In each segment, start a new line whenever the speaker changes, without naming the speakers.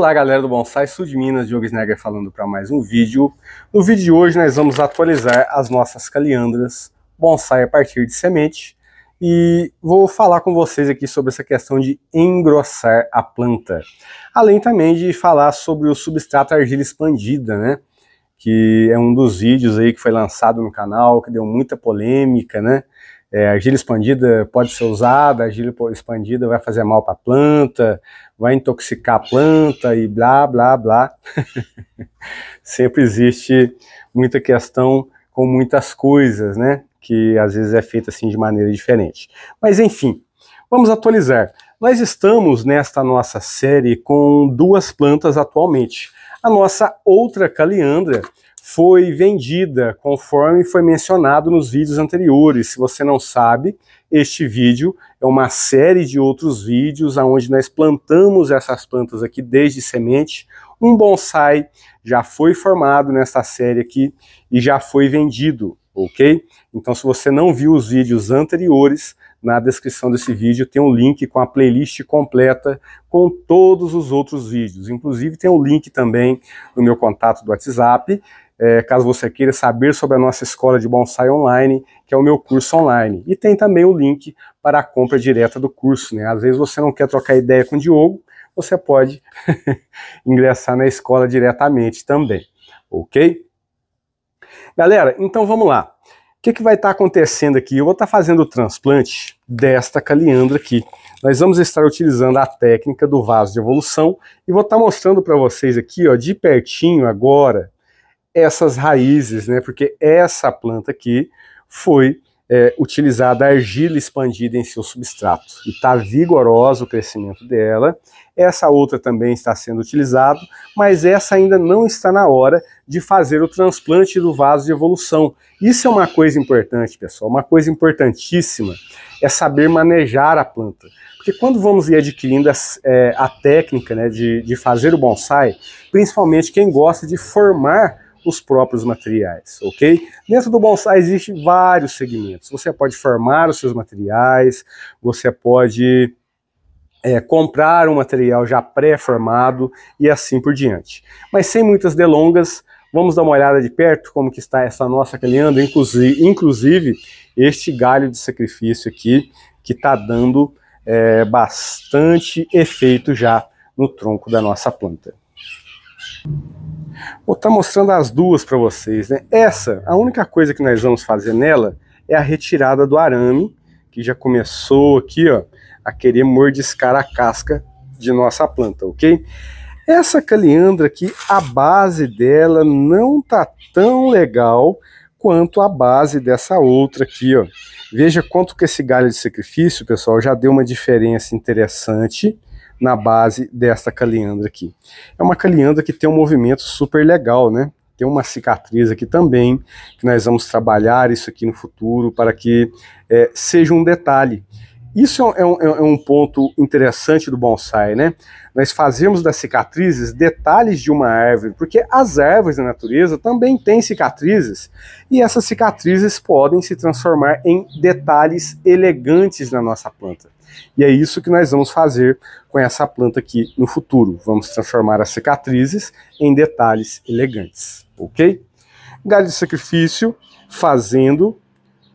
Olá galera do Bonsai Sul de Minas, Diogo Snegger falando para mais um vídeo. No vídeo de hoje nós vamos atualizar as nossas caliandras bonsai a partir de semente e vou falar com vocês aqui sobre essa questão de engrossar a planta. Além também de falar sobre o substrato argila expandida, né? Que é um dos vídeos aí que foi lançado no canal, que deu muita polêmica, né? É, argila expandida pode ser usada, argila expandida vai fazer mal para a planta, vai intoxicar a planta e blá, blá, blá. Sempre existe muita questão com muitas coisas, né? Que às vezes é feita assim de maneira diferente. Mas enfim, vamos atualizar. Nós estamos nesta nossa série com duas plantas atualmente. A nossa outra caliandra foi vendida, conforme foi mencionado nos vídeos anteriores. Se você não sabe, este vídeo é uma série de outros vídeos onde nós plantamos essas plantas aqui desde semente. Um bonsai já foi formado nessa série aqui e já foi vendido, ok? Então se você não viu os vídeos anteriores, na descrição desse vídeo tem um link com a playlist completa com todos os outros vídeos. Inclusive tem um link também no meu contato do WhatsApp é, caso você queira saber sobre a nossa escola de bonsai online, que é o meu curso online. E tem também o link para a compra direta do curso. Né? Às vezes você não quer trocar ideia com o Diogo, você pode ingressar na escola diretamente também, ok? Galera, então vamos lá. O que, que vai estar tá acontecendo aqui? Eu vou estar tá fazendo o transplante desta caliandra aqui. Nós vamos estar utilizando a técnica do vaso de evolução e vou estar tá mostrando para vocês aqui, ó, de pertinho agora, essas raízes, né? Porque essa planta aqui foi é, utilizada argila expandida em seu substrato e está vigoroso o crescimento dela. Essa outra também está sendo utilizada, mas essa ainda não está na hora de fazer o transplante do vaso de evolução. Isso é uma coisa importante, pessoal, uma coisa importantíssima é saber manejar a planta. Porque quando vamos ir adquirindo as, é, a técnica né, de, de fazer o bonsai, principalmente quem gosta de formar os próprios materiais, ok? Dentro do bonsai existem vários segmentos. Você pode formar os seus materiais, você pode é, comprar um material já pré-formado e assim por diante. Mas sem muitas delongas, vamos dar uma olhada de perto como que está essa nossa calhanda, inclusive, inclusive este galho de sacrifício aqui, que está dando é, bastante efeito já no tronco da nossa planta. Vou estar tá mostrando as duas para vocês, né? Essa, a única coisa que nós vamos fazer nela é a retirada do arame, que já começou aqui, ó, a querer mordiscar a casca de nossa planta, ok? Essa caliandra aqui, a base dela não tá tão legal quanto a base dessa outra aqui, ó. Veja quanto que esse galho de sacrifício, pessoal, já deu uma diferença interessante na base desta caliandra aqui. É uma caliandra que tem um movimento super legal, né? Tem uma cicatriz aqui também, que nós vamos trabalhar isso aqui no futuro para que é, seja um detalhe. Isso é um, é um, é ponto interessante do bonsai, né? Nós fazemos das cicatrizes detalhes de uma árvore, porque as árvores da natureza também têm cicatrizes, e essas cicatrizes podem se transformar em detalhes elegantes na nossa planta. E é isso que nós vamos fazer com essa planta aqui no futuro. Vamos transformar as cicatrizes em detalhes elegantes, ok? Galho de sacrifício fazendo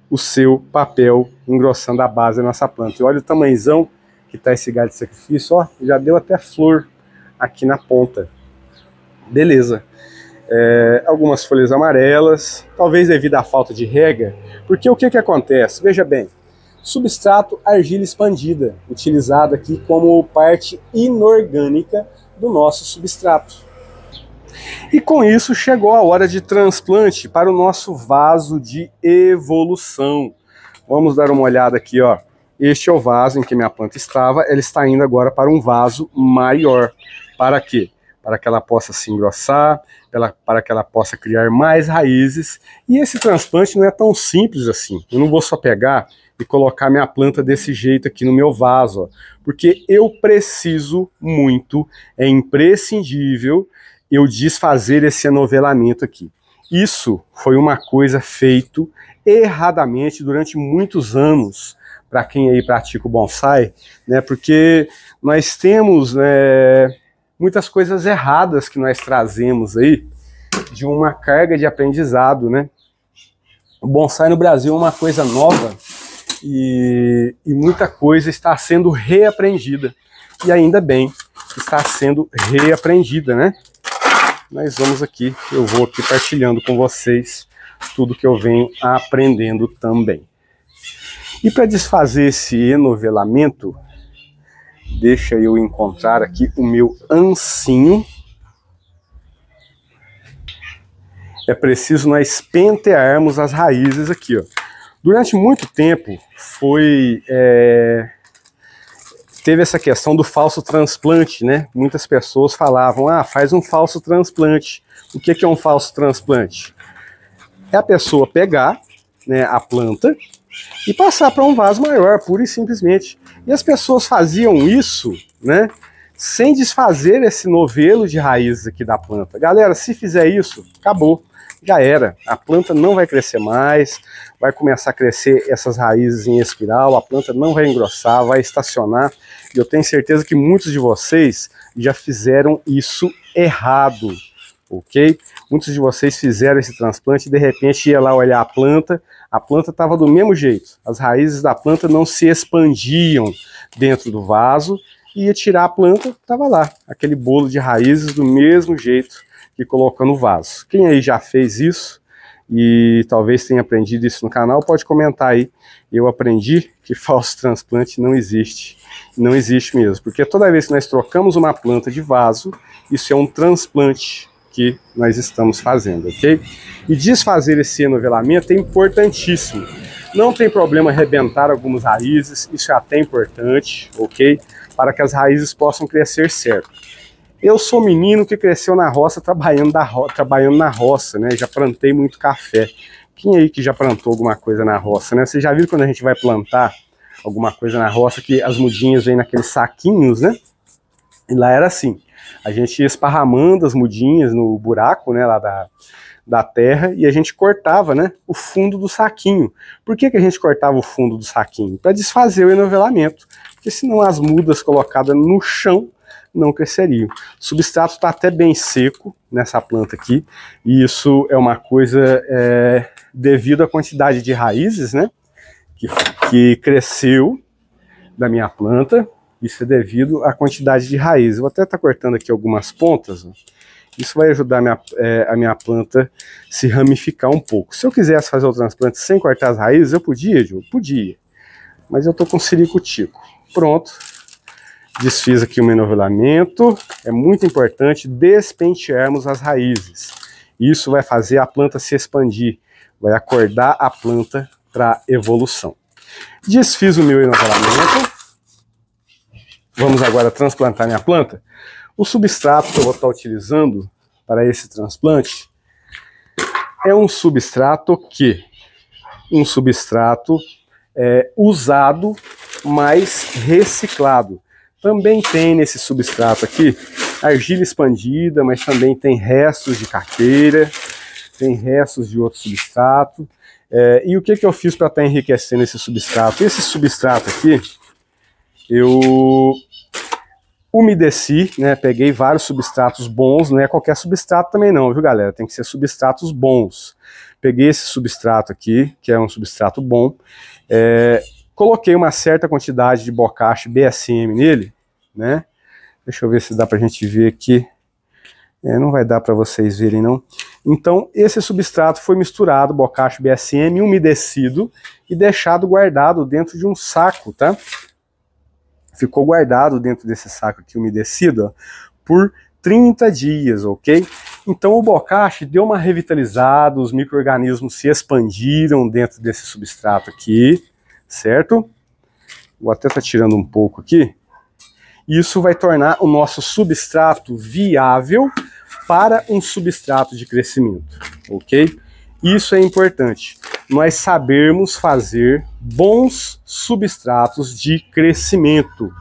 o seu papel engrossando a base da nossa planta. E olha o tamanhozão que está esse galho de sacrifício, ó, já deu até flor aqui na ponta. Beleza. É, algumas folhas amarelas, talvez devido à falta de rega, porque o que, que acontece? Veja bem, substrato argila expandida, utilizado aqui como parte inorgânica do nosso substrato. E com isso chegou a hora de transplante para o nosso vaso de evolução. Vamos dar uma olhada aqui, ó. Este é o vaso em que minha planta estava, ela está indo agora para um vaso maior. Para quê? Para que ela possa se engrossar, para que ela possa criar mais raízes. E esse transplante não é tão simples assim. Eu não vou só pegar de colocar minha planta desse jeito aqui no meu vaso, ó, porque eu preciso muito, é imprescindível eu desfazer esse anovelamento aqui. Isso foi uma coisa feito erradamente durante muitos anos para quem aí pratica o bonsai, né? Porque nós temos é, muitas coisas erradas que nós trazemos aí de uma carga de aprendizado, né? O bonsai no Brasil é uma coisa nova, e, e muita coisa está sendo reaprendida. E ainda bem, que está sendo reaprendida, né? Nós vamos aqui, eu vou aqui partilhando com vocês tudo que eu venho aprendendo também. E para desfazer esse enovelamento, deixa eu encontrar aqui o meu ancinho. É preciso nós pentearmos as raízes aqui, ó. Durante muito tempo foi é, teve essa questão do falso transplante, né? Muitas pessoas falavam, ah, faz um falso transplante. O que, que é um falso transplante? É a pessoa pegar né, a planta e passar para um vaso maior, pura e simplesmente. E as pessoas faziam isso, né? Sem desfazer esse novelo de raízes aqui da planta. Galera, se fizer isso, acabou já era. A planta não vai crescer mais, vai começar a crescer essas raízes em espiral, a planta não vai engrossar, vai estacionar. E eu tenho certeza que muitos de vocês já fizeram isso errado, ok? Muitos de vocês fizeram esse transplante e de repente ia lá olhar a planta, a planta estava do mesmo jeito, as raízes da planta não se expandiam dentro do vaso, e ia tirar a planta, estava lá, aquele bolo de raízes do mesmo jeito que colocando no vaso. Quem aí já fez isso e talvez tenha aprendido isso no canal, pode comentar aí. Eu aprendi que falso transplante não existe. Não existe mesmo, porque toda vez que nós trocamos uma planta de vaso, isso é um transplante que nós estamos fazendo, ok? E desfazer esse enovelamento é importantíssimo. Não tem problema arrebentar algumas raízes, isso é até importante, ok? Para que as raízes possam crescer certo. Eu sou menino que cresceu na roça, trabalhando, da ro... trabalhando na roça, né? Já plantei muito café. Quem aí que já plantou alguma coisa na roça, né? Vocês já viram quando a gente vai plantar alguma coisa na roça, que as mudinhas vêm naqueles saquinhos, né? E lá era assim, a gente ia esparramando as mudinhas no buraco, né, lá da, da terra, e a gente cortava, né, o fundo do saquinho. Por que, que a gente cortava o fundo do saquinho? Para desfazer o enovelamento, porque senão as mudas colocadas no chão, não cresceriam. O substrato está até bem seco nessa planta aqui, e isso é uma coisa é, devido à quantidade de raízes, né? Que, que cresceu da minha planta, isso é devido à quantidade de raízes. Vou até estar tá cortando aqui algumas pontas, ó. Isso vai ajudar a minha, é, a minha planta se ramificar um pouco. Se eu quisesse fazer o transplante sem cortar as raízes, eu podia, Diogo? Podia. Mas eu estou com silicotico. Pronto, Desfiz aqui o enovelamento. É muito importante despentearmos as raízes. Isso vai fazer a planta se expandir, vai acordar a planta para evolução. Desfiz o meu enovelamento. Vamos agora transplantar minha planta. O substrato que eu vou estar utilizando para esse transplante é um substrato que um substrato é, usado, mas reciclado. Também tem nesse substrato aqui argila expandida, mas também tem restos de carteira, tem restos de outro substrato. É, e o que, que eu fiz para estar tá enriquecendo esse substrato? Esse substrato aqui, eu umedeci, né? Peguei vários substratos bons, não é qualquer substrato também não, viu galera? Tem que ser substratos bons. Peguei esse substrato aqui, que é um substrato bom, é, coloquei uma certa quantidade de bocache BSM nele, né? Deixa eu ver se dá para a gente ver aqui. É, não vai dar para vocês verem, não. Então, esse substrato foi misturado, bocacho BSM, umedecido e deixado guardado dentro de um saco, tá? Ficou guardado dentro desse saco aqui umedecido ó, por 30 dias, ok? Então o bocacho deu uma revitalizada, os micro-organismos se expandiram dentro desse substrato aqui, certo? Vou até estar tá tirando um pouco aqui, isso vai tornar o nosso substrato viável para um substrato de crescimento, ok? Isso é importante, nós sabermos fazer bons substratos de crescimento.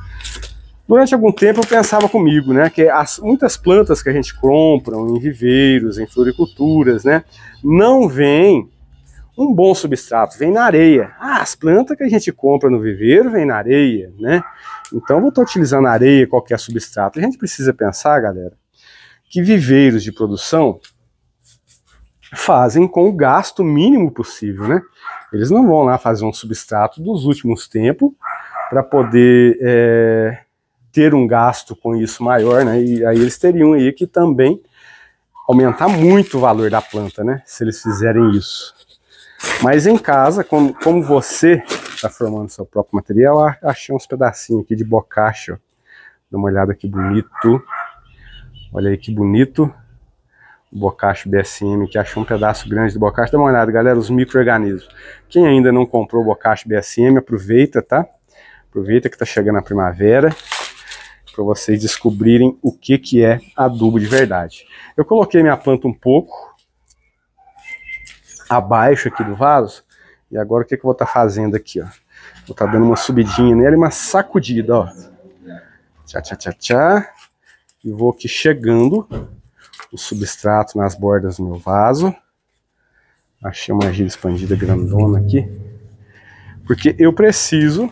Durante algum tempo eu pensava comigo, né, que as, muitas plantas que a gente compra em viveiros, em floriculturas, né, não vêm um bom substrato, vem na areia. Ah, as plantas que a gente compra no viveiro vem na areia, né? Então vou estar utilizando areia, qualquer substrato. A gente precisa pensar, galera, que viveiros de produção fazem com o gasto mínimo possível, né? Eles não vão lá fazer um substrato dos últimos tempos para poder é, ter um gasto com isso maior, né? E aí eles teriam aí que também aumentar muito o valor da planta, né? Se eles fizerem isso. Mas em casa, como, como você está formando seu próprio material, achei uns pedacinhos aqui de bocacha. Dá uma olhada que bonito. Olha aí que bonito. O bocacho BSM, que achou um pedaço grande de bocacho. Dá uma olhada, galera, os micro-organismos. Quem ainda não comprou o bocacho BSM, aproveita, tá? Aproveita que tá chegando a primavera para vocês descobrirem o que, que é adubo de verdade. Eu coloquei minha planta um pouco, abaixo aqui do vaso. E agora o que, que eu vou estar tá fazendo aqui, ó? Vou estar tá dando uma subidinha nele uma sacudida, ó. Tchá, tchá, tchá, tchá. E vou aqui chegando o substrato nas bordas do meu vaso. Achei uma gira expandida grandona aqui. Porque eu preciso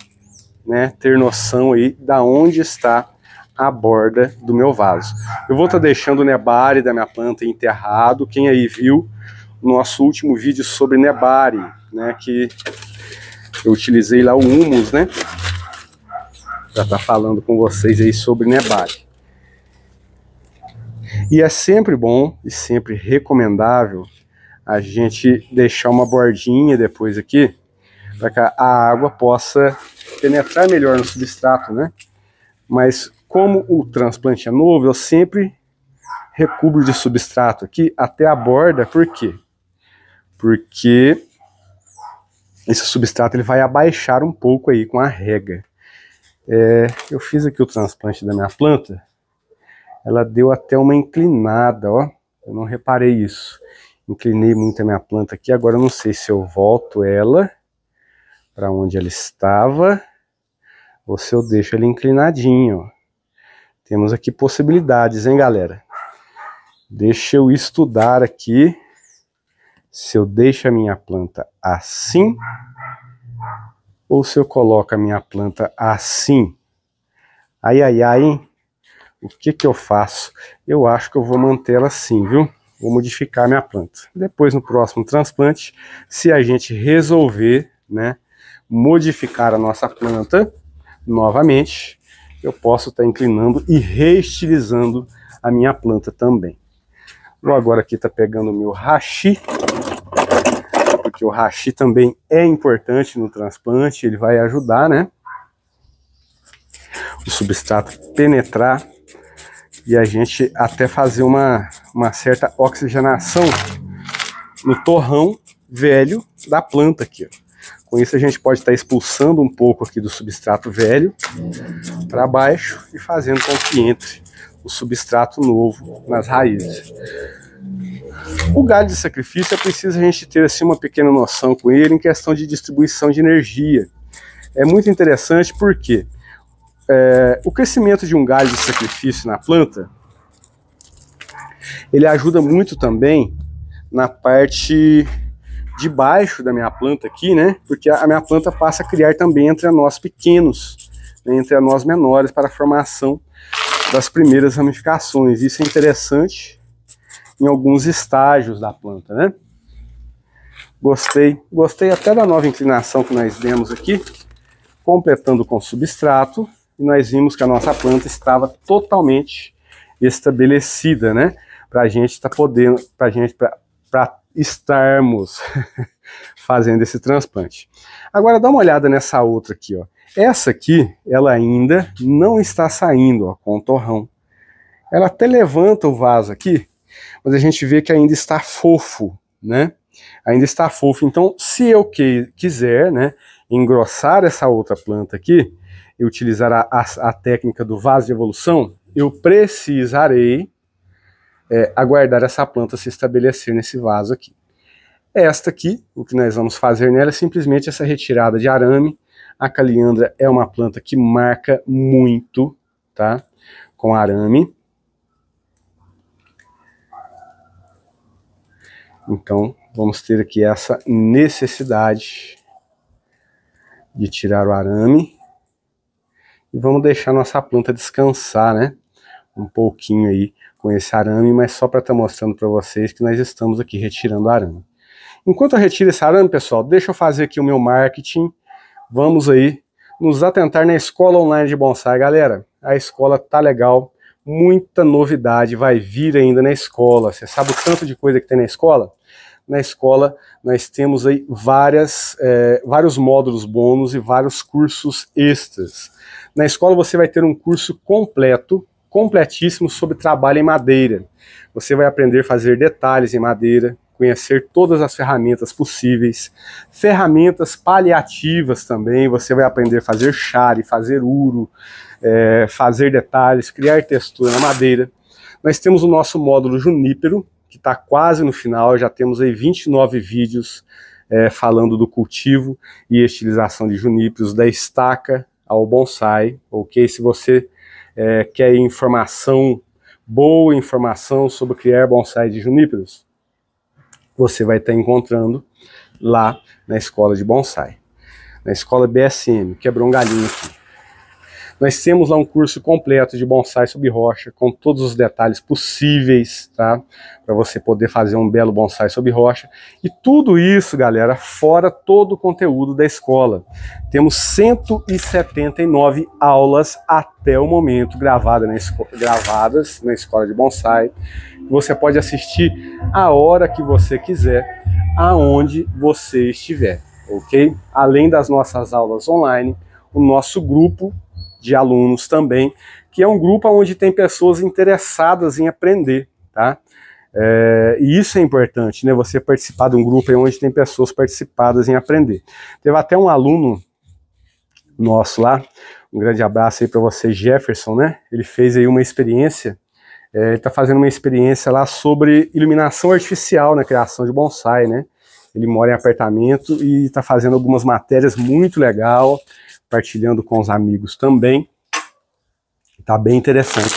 né, ter noção aí da onde está a borda do meu vaso. Eu vou estar tá deixando o nebare da minha planta enterrado. Quem aí viu nosso último vídeo sobre Nebari, né? Que eu utilizei lá o humus, né? Para estar tá falando com vocês aí sobre Nebari. E é sempre bom e sempre recomendável a gente deixar uma bordinha depois aqui para que a água possa penetrar melhor no substrato, né? Mas como o transplante é novo, eu sempre recubro de substrato aqui até a borda, por quê? porque esse substrato ele vai abaixar um pouco aí com a rega. É, eu fiz aqui o transplante da minha planta, ela deu até uma inclinada, ó. Eu não reparei isso. Inclinei muito a minha planta aqui, agora eu não sei se eu volto ela para onde ela estava ou se eu deixo ela inclinadinha, ó. Temos aqui possibilidades, hein, galera? Deixa eu estudar aqui se eu deixo a minha planta assim ou se eu coloco a minha planta assim. Ai, ai, ai, hein? O que que eu faço? Eu acho que eu vou mantê-la assim, viu? Vou modificar a minha planta. Depois, no próximo transplante, se a gente resolver, né, modificar a nossa planta novamente, eu posso estar tá inclinando e reestilizando a minha planta também. Vou agora aqui tá pegando o meu rachi, que o rachi também é importante no transplante, ele vai ajudar, né? O substrato penetrar e a gente até fazer uma, uma certa oxigenação no torrão velho da planta aqui. Com isso a gente pode estar tá expulsando um pouco aqui do substrato velho para baixo e fazendo com que entre o substrato novo nas raízes. O gado de sacrifício é preciso a gente ter assim uma pequena noção com ele em questão de distribuição de energia. É muito interessante porque é, o crescimento de um galho de sacrifício na planta ele ajuda muito também na parte de baixo da minha planta aqui, né? Porque a minha planta passa a criar também entre nós pequenos, né? entre nós menores para a formação das primeiras ramificações. Isso é interessante em alguns estágios da planta, né? Gostei, gostei até da nova inclinação que nós demos aqui, completando com substrato, e nós vimos que a nossa planta estava totalmente estabelecida, né? Para a gente estar tá podendo, para gente, para estarmos fazendo esse transplante. Agora dá uma olhada nessa outra aqui, ó. Essa aqui, ela ainda não está saindo, ó, com o torrão. Ela até levanta o vaso aqui, mas a gente vê que ainda está fofo, né? Ainda está fofo. Então, se eu que, quiser, né, engrossar essa outra planta aqui e utilizar a, a, a técnica do vaso de evolução, eu precisarei é, aguardar essa planta se estabelecer nesse vaso aqui. Esta aqui, o que nós vamos fazer nela é simplesmente essa retirada de arame. A caliandra é uma planta que marca muito, tá? Com arame. Então, vamos ter aqui essa necessidade de tirar o arame e vamos deixar nossa planta descansar, né? Um pouquinho aí com esse arame, mas só para estar tá mostrando para vocês que nós estamos aqui retirando arame. Enquanto eu retiro esse arame, pessoal, deixa eu fazer aqui o meu marketing. Vamos aí nos atentar na escola online de bonsai, galera. A escola tá legal muita novidade vai vir ainda na escola. Você sabe o tanto de coisa que tem na escola? Na escola nós temos aí várias, é, vários módulos bônus e vários cursos extras. Na escola você vai ter um curso completo, completíssimo sobre trabalho em madeira. Você vai aprender a fazer detalhes em madeira, conhecer todas as ferramentas possíveis, ferramentas paliativas também, você vai aprender a fazer chare, fazer uro, é, fazer detalhes, criar textura na madeira. Nós temos o nosso módulo Junípero, que está quase no final, já temos aí 29 vídeos é, falando do cultivo e estilização de juníperos, da estaca ao bonsai, ok? Se você é, quer informação, boa informação sobre criar bonsai de juníperos, você vai estar encontrando lá na escola de bonsai. Na escola BSM, quebrou um galinho aqui. Nós temos lá um curso completo de bonsai sob rocha, com todos os detalhes possíveis, tá? Para você poder fazer um belo bonsai sob rocha. E tudo isso, galera, fora todo o conteúdo da escola. Temos 179 aulas até o momento gravadas na, gravadas na escola de bonsai. Você pode assistir a hora que você quiser, aonde você estiver, ok? Além das nossas aulas online, o nosso grupo de alunos também, que é um grupo onde tem pessoas interessadas em aprender, tá? É, e isso é importante, né? Você participar de um grupo onde tem pessoas participadas em aprender. Teve até um aluno nosso lá, um grande abraço aí para você, Jefferson, né? Ele fez aí uma experiência, é, ele está fazendo uma experiência lá sobre iluminação artificial na criação de bonsai, né? Ele mora em apartamento e está fazendo algumas matérias muito legal compartilhando com os amigos também. Tá bem interessante.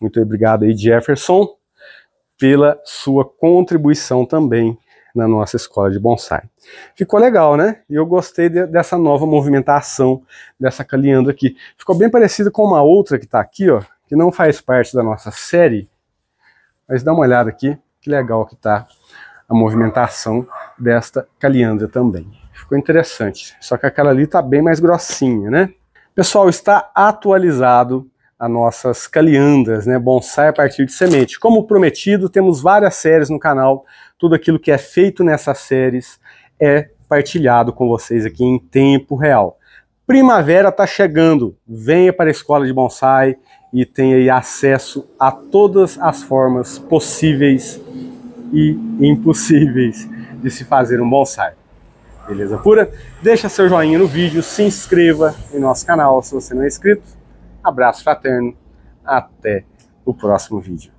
Muito obrigado aí, Jefferson, pela sua contribuição também na nossa escola de bonsai. Ficou legal, né? E eu gostei de, dessa nova movimentação dessa caliandra aqui. Ficou bem parecido com uma outra que tá aqui, ó, que não faz parte da nossa série, mas dá uma olhada aqui, que legal que tá a movimentação desta caliandra também. Ficou interessante. Só que aquela ali tá bem mais grossinha, né? Pessoal, está atualizado as nossas caliandas, né? Bonsai a partir de semente. Como prometido, temos várias séries no canal. Tudo aquilo que é feito nessas séries é partilhado com vocês aqui em tempo real. Primavera está chegando. Venha para a escola de bonsai e tenha aí acesso a todas as formas possíveis e impossíveis de se fazer um bonsai. Beleza pura? Deixa seu joinha no vídeo, se inscreva em nosso canal se você não é inscrito. Abraço fraterno, até o próximo vídeo.